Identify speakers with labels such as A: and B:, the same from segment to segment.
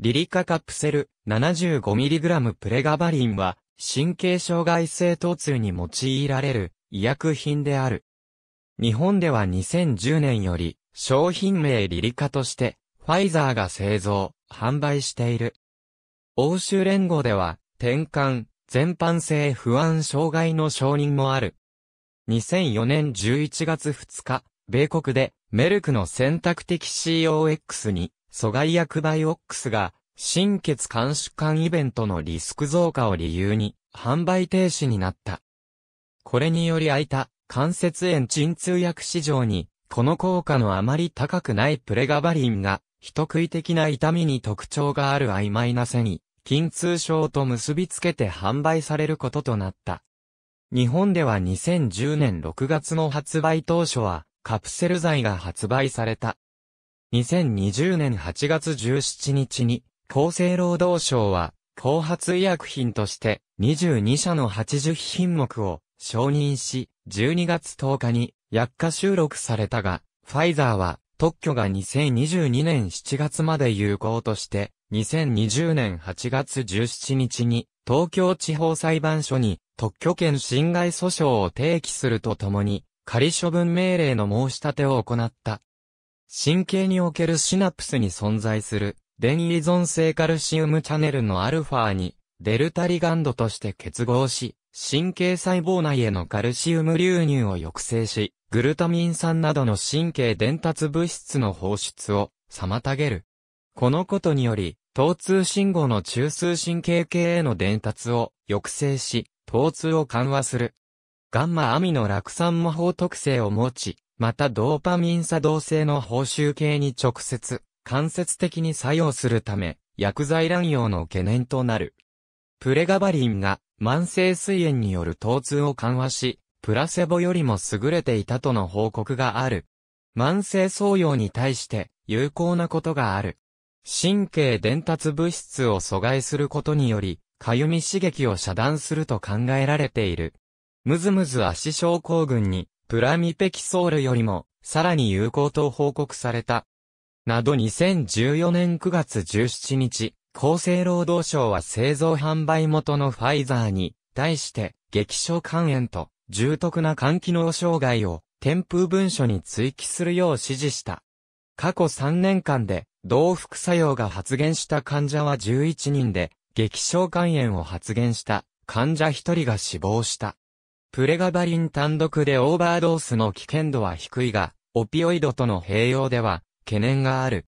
A: リリカカプセル 75mg プレガバリンは神経障害性疼痛に用いられる医薬品である。日本では2010年より商品名リリカとしてファイザーが製造、販売している。欧州連合では転換、全般性不安障害の承認もある。2004年11月2日、米国でメルクの選択的 COX に阻害薬バイオックスが、心血管疾患イベントのリスク増加を理由に、販売停止になった。これにより空いた、関節炎鎮痛薬市場に、この効果のあまり高くないプレガバリンが、人食い的な痛みに特徴がある曖昧な背に、筋痛症と結びつけて販売されることとなった。日本では2010年6月の発売当初は、カプセル剤が発売された。2020年8月17日に、厚生労働省は、後発医薬品として、22社の80品目を承認し、12月10日に薬価収録されたが、ファイザーは特許が2022年7月まで有効として、2020年8月17日に東京地方裁判所に特許権侵害訴訟を提起するとともに、仮処分命令の申し立てを行った。神経におけるシナプスに存在する、電依存性カルシウムチャネルのアルファに、デルタリガンドとして結合し、神経細胞内へのカルシウム流入を抑制し、グルタミン酸などの神経伝達物質の放出を妨げる。このことにより、疼痛信号の中枢神経系への伝達を抑制し、疼痛を緩和する。ガンマアミの落酸魔法特性を持ち、またドーパミン作動性の報酬系に直接、間接的に作用するため、薬剤乱用の懸念となる。プレガバリンが慢性膵炎による疼痛を緩和し、プラセボよりも優れていたとの報告がある。慢性創用に対して有効なことがある。神経伝達物質を阻害することにより、かゆみ刺激を遮断すると考えられている。ムズムズ足症候群にプラミペキソールよりも、さらに有効と報告された。など2014年9月17日、厚生労働省は製造販売元のファイザーに、対して、激症肝炎と、重篤な肝機能障害を、添付文書に追記するよう指示した。過去3年間で、同副作用が発現した患者は11人で、激症肝炎を発現した患者1人が死亡した。プレガバリン単独でオーバードースの危険度は低いが、オピオイドとの併用では、懸念がある。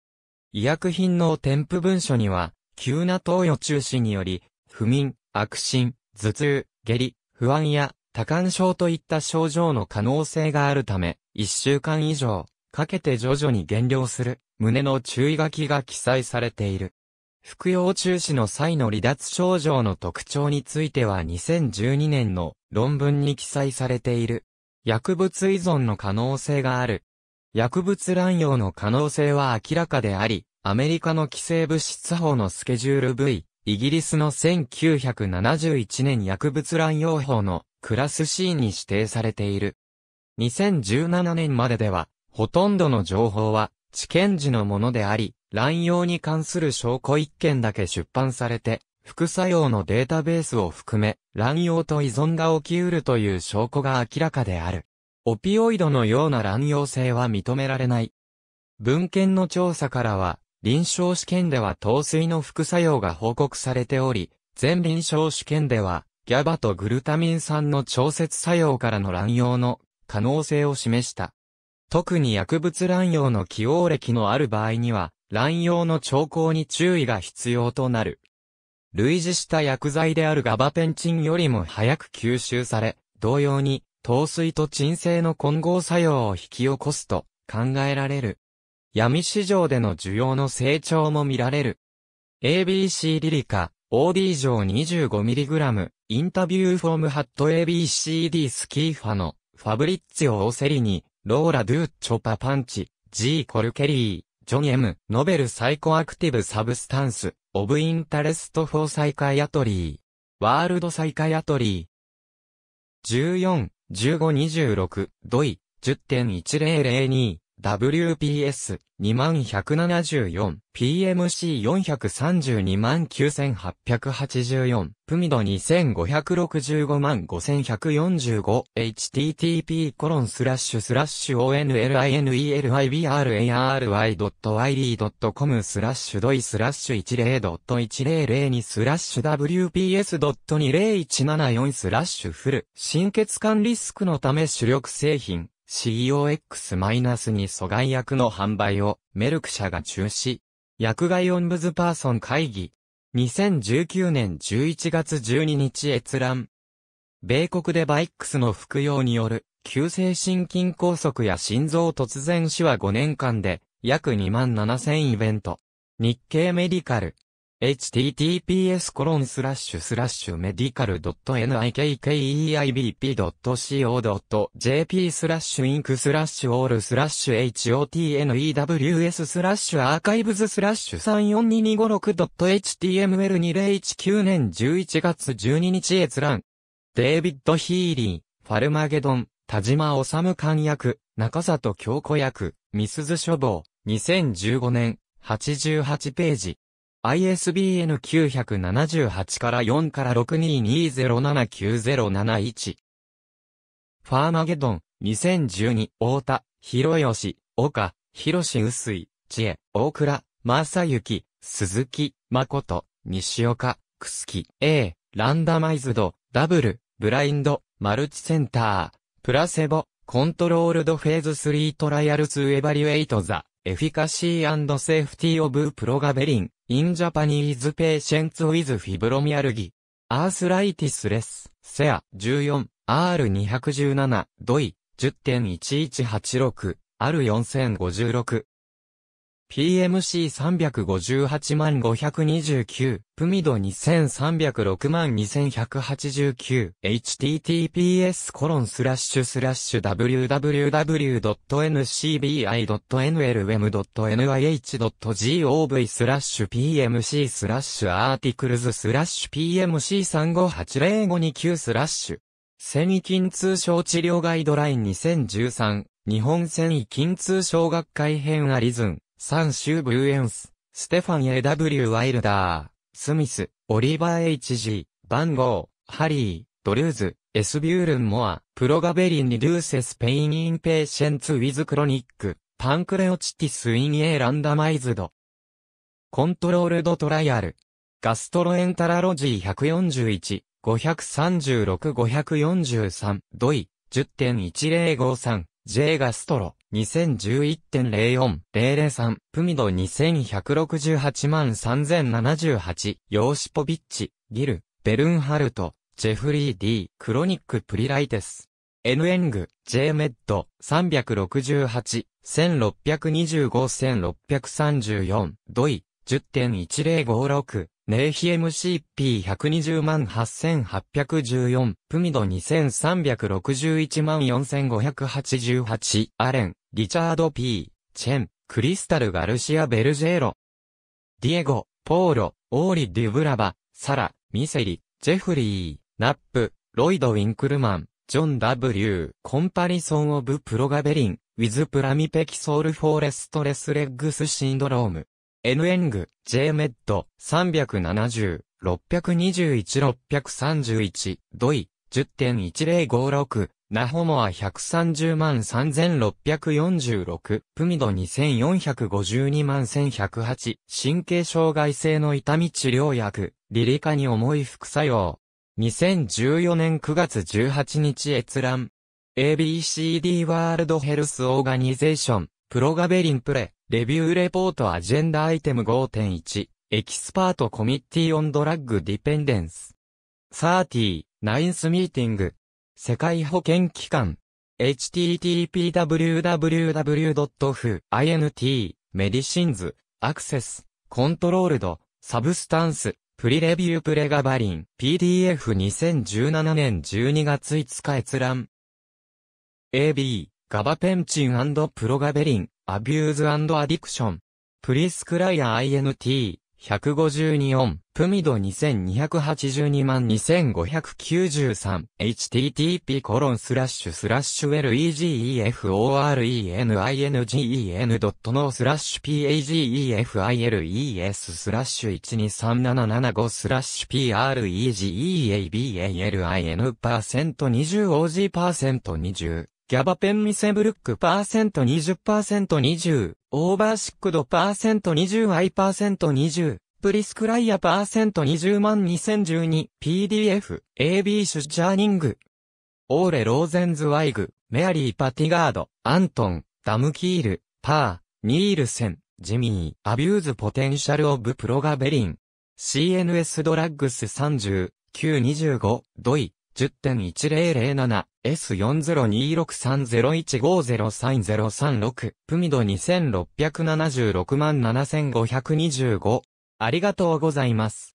A: 医薬品の添付文書には、急な投与中止により、不眠、悪心、頭痛、下痢、不安や多感症といった症状の可能性があるため、1週間以上かけて徐々に減量する、胸の注意書きが記載されている。服用中止の際の離脱症状の特徴については2012年の論文に記載されている。薬物依存の可能性がある。薬物乱用の可能性は明らかであり、アメリカの規制物質法のスケジュール V、イギリスの1971年薬物乱用法のクラス C に指定されている。2017年まででは、ほとんどの情報は知見時のものであり、乱用に関する証拠一件だけ出版されて、副作用のデータベースを含め、乱用と依存が起きうるという証拠が明らかである。オピオイドのような乱用性は認められない。文献の調査からは、臨床試験では糖水の副作用が報告されており、全臨床試験では、ギャバとグルタミン酸の調節作用からの乱用の可能性を示した。特に薬物乱用の起用歴のある場合には、乱用の兆候に注意が必要となる。類似した薬剤であるガバペンチンよりも早く吸収され、同様に、糖水と鎮静の混合作用を引き起こすと考えられる。闇市場での需要の成長も見られる。ABC リリカ、OD 上 25mg、インタビューフォームハット ABCD スキーファの、ファブリッツィオ・オセリに、ローラ・ドゥ・チョパ・パンチ、ジー・コルケリー、ジョン・ム、ノベル・サイコアクティブ・サブスタンス、オブ・インタレスト・フォー・サイカイアトリー、ワールド・サイカイアトリー。14、15、26、ドイ、10.1002 WPS2174、PMC4329,884、プミド2565万5145、http コロンスラッシュスラッシュ o n l i n e l i b r a y i y c o m スラッシュドイスラッシュ10.10002スラッシュ WPS.20174 スラッシュフル、心血管リスクのため主力製品、COX- に阻害薬の販売をメルク社が中止。薬害オンブズパーソン会議。2019年11月12日閲覧。米国でバイックスの服用による急性心筋梗塞や心臓突然死は5年間で約2万7000イベント。日経メディカル。https://medical.nikkeib.co.jp p スラッシュインクスラッシュオールスラッシュ hotnews スラッシュアーカイブズスラッシュ 342256.html2019 年11月12日閲覧。デイビッド・ヒーリー、ファルマゲドン、田島治官役、中里京子役、ミスズ書房、2015年、88ページ。ISBN 978から4から6 2 2 0 7 9 0 7 1ファーマゲドン、2012、太田、広吉、岡、広志薄井、知恵、大倉、正幸、鈴木、誠、西岡、くすき、A、ランダマイズド、ダブル、ブラインド、マルチセンター、プラセボ、コントロールドフェーズ3トライアル2エバリュエイトザ。Efficacy and Safety of p r o g a b e r i n in Japanese Patients with Fibromyalgia a r t アースライティス s SEA, 14、R217、DOI, 10.1186、R4056、PMC358 万529、プミド2306万2189、https コロンスラッシュスラッシュ www.ncbi.nlm.nih.gov スラッシュ PMC スラッシュアーティクルズスラッシュ PMC358059 スラッシュセ維筋通症治療ガイドライン2013日本繊維筋通症学会編アリズンサン・シュー・ブーエンス、ステファン・ A.W. ワイルダー、スミス、オリバー・ H.G., バンゴー、ハリー、ドルーズ、エスビュールン・モア、プロガベリン・リドューセス・ペイン・インペーシェンツ・ウィズ・クロニック、パンクレオチティス・イン・エー・ランダマイズド。コントロールド・トライアル。ガストロエンタラロジー141、536、543、ドイ、10.1053。J ガストロ、2011.04-003、プミド2168 3078、ヨーシポビッチ、ギル、ベルンハルト、ジェフリー・ D、クロニック・プリライテス。N エング、J メッド、368、1625-1634、ドイ、10.1056、ネイヒ MCP120 万8814、プミド2361万4588、アレン、リチャード・ P、チェン、クリスタル・ガルシア・ベルジェーロ、ディエゴ、ポーロ、オーリ・デュブラバ、サラ、ミセリ、ジェフリー、ナップ、ロイド・ウィンクルマン、ジョン・ W、コンパリソン・オブ・プロガベリン、ウィズ・プラミペキソール・フォーレストレス・レッグス・シンドローム。N エング、J メッド、370、621、631、ドイ、10.1056、ナホモア130万3646、プミド2452万1108、神経障害性の痛み治療薬、リリカに重い副作用。2014年9月18日閲覧。ABCD ワールドヘルスオーガニゼーション、プロガベリンプレ。レビューレポートアジェンダアイテム5.1、エキスパートコミッティオンドラッグディペンデンス。サーティー、ナインスミーティング。世界保健機関。http://www.int、メディシンズ、アクセス、コントロールド、サブスタンス、プリレビュープレガバリン、PDF2017 年12月5日閲覧。AB ガバペンチンプロガベリン、アビューズアディクション。プリスクライア INT、152音、プミド2282万 2593http コロンスラッシュスラッシュ l e g e f o r e n i n g e n g e n o スラッシュ pagefiles スラッシュ123775スラッシュ pregeabali n パーセント 20og パーセント20ギャバペンミセブルックパーセント20%、20、オーバーシックドパーセント20、アイパーセント20、プリスクライアパーセント20万2012、PDF、AB シュジャーニング。オーレ・ローゼンズワイグ、メアリー・パティガード、アントン、ダムキール、パー、ニールセン、ジミー、アビューズ・ポテンシャル・オブ・プロガベリン。CNS ドラッグス30、925、ドイ、10.1007、S40263015030336、プミド26767525。ありがとうございます。